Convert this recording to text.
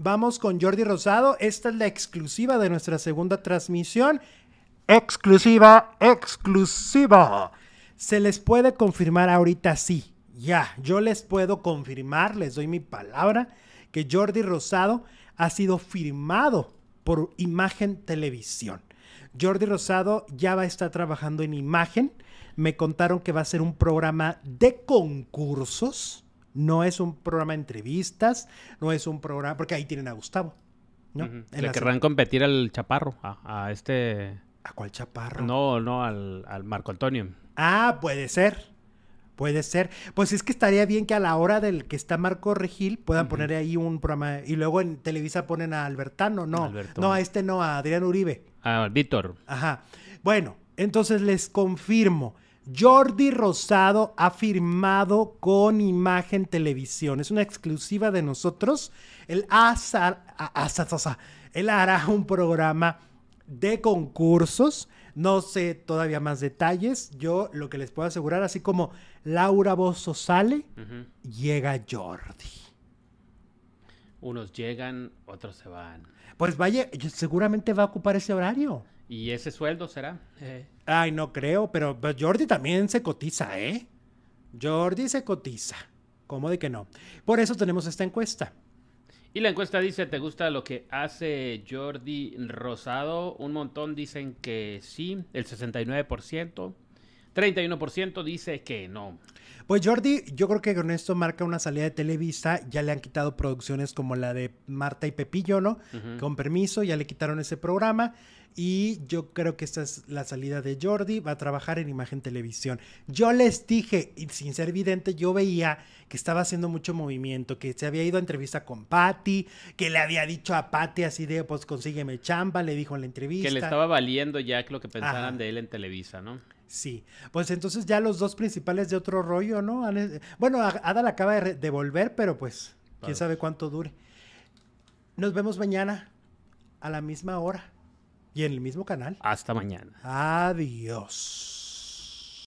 Vamos con Jordi Rosado. Esta es la exclusiva de nuestra segunda transmisión. Exclusiva, exclusiva. Se les puede confirmar ahorita sí. Ya, yo les puedo confirmar, les doy mi palabra, que Jordi Rosado ha sido firmado por Imagen Televisión. Jordi Rosado ya va a estar trabajando en Imagen. Me contaron que va a ser un programa de concursos no es un programa de entrevistas, no es un programa, porque ahí tienen a Gustavo. ¿no? Le querrán competir al chaparro, a, este... ¿A cuál chaparro? No, no, al, Marco Antonio. Ah, puede ser. Puede ser. Pues es que estaría bien que a la hora del que está Marco Regil puedan poner ahí un programa. Y luego en Televisa ponen a Albertano, no. No, a este no, a Adrián Uribe. A ah, Víctor. Ajá. Bueno, entonces les confirmo. Jordi Rosado ha firmado con Imagen Televisión. Es una exclusiva de nosotros. Él, él hará un programa de concursos. No sé todavía más detalles. Yo lo que les puedo asegurar, así como Laura Bozo sale, llega Jordi. Unos llegan, otros se van. Pues vaya, seguramente va a ocupar ese horario. ¿Y ese sueldo será? Eh. Ay, no creo, pero, pero pues, Jordi también se cotiza, ¿eh? Jordi se cotiza. ¿Cómo de que no? Por eso tenemos esta encuesta. Y la encuesta dice, ¿te gusta lo que hace Jordi Rosado? Un montón dicen que sí, el 69%. 31% dice que no. Pues Jordi, yo creo que con esto marca una salida de Televisa, ya le han quitado producciones como la de Marta y Pepillo, ¿no? Con permiso, ya le quitaron ese programa y yo creo que esta es la salida de Jordi, va a trabajar en Imagen Televisión. Yo les dije, y sin ser evidente, yo veía que estaba haciendo mucho movimiento, que se había ido a entrevista con Patty, que le había dicho a Patty así de, pues consígueme chamba, le dijo en la entrevista. Que le estaba valiendo ya lo que pensaran de él en Televisa, ¿no? Sí, pues entonces ya los dos principales de otro rollo, ¿no? Bueno, Ada la acaba de, devolver, pero pues quién sabe cuánto dure. Nos vemos mañana a la misma hora y en el mismo canal. Hasta mañana. Adiós.